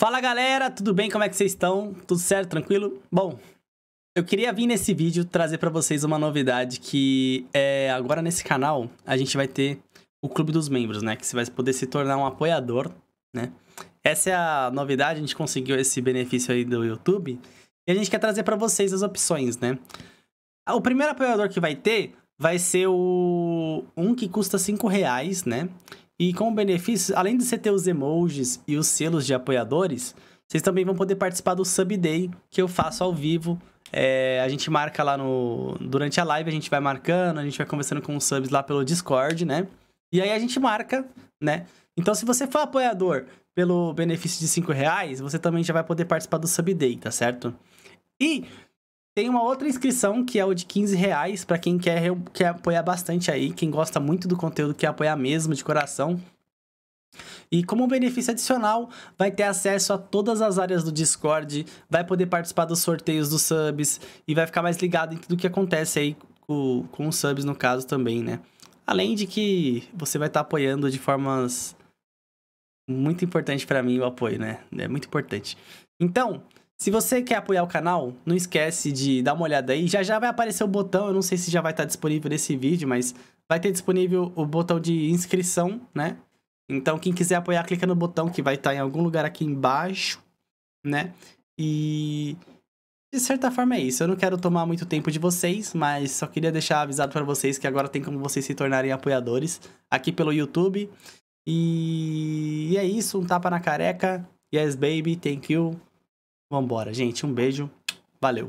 Fala galera, tudo bem? Como é que vocês estão? Tudo certo? Tranquilo? Bom, eu queria vir nesse vídeo trazer para vocês uma novidade que é agora nesse canal a gente vai ter o clube dos membros, né? Que você vai poder se tornar um apoiador, né? Essa é a novidade, a gente conseguiu esse benefício aí do YouTube e a gente quer trazer para vocês as opções, né? Ah, o primeiro apoiador que vai ter vai ser o um que custa 5 reais, né? E com benefícios, além de você ter os emojis e os selos de apoiadores, vocês também vão poder participar do Sub Day que eu faço ao vivo. É, a gente marca lá no. Durante a live, a gente vai marcando, a gente vai conversando com os subs lá pelo Discord, né? E aí a gente marca, né? Então, se você for apoiador pelo benefício de 5 reais, você também já vai poder participar do Sub Day, tá certo? E tem uma outra inscrição que é o de 15 reais para quem quer, quer apoiar bastante aí, quem gosta muito do conteúdo, quer apoiar mesmo de coração. E como benefício adicional, vai ter acesso a todas as áreas do Discord, vai poder participar dos sorteios dos subs e vai ficar mais ligado em tudo que acontece aí com, com os subs no caso também, né? Além de que você vai estar tá apoiando de formas muito importante para mim o apoio, né? É muito importante. Então, se você quer apoiar o canal, não esquece de dar uma olhada aí. Já já vai aparecer o botão, eu não sei se já vai estar disponível nesse vídeo, mas vai ter disponível o botão de inscrição, né? Então quem quiser apoiar, clica no botão que vai estar em algum lugar aqui embaixo, né? E de certa forma é isso. Eu não quero tomar muito tempo de vocês, mas só queria deixar avisado para vocês que agora tem como vocês se tornarem apoiadores aqui pelo YouTube. E, e é isso, um tapa na careca. Yes, baby, thank you. Vambora, gente. Um beijo. Valeu.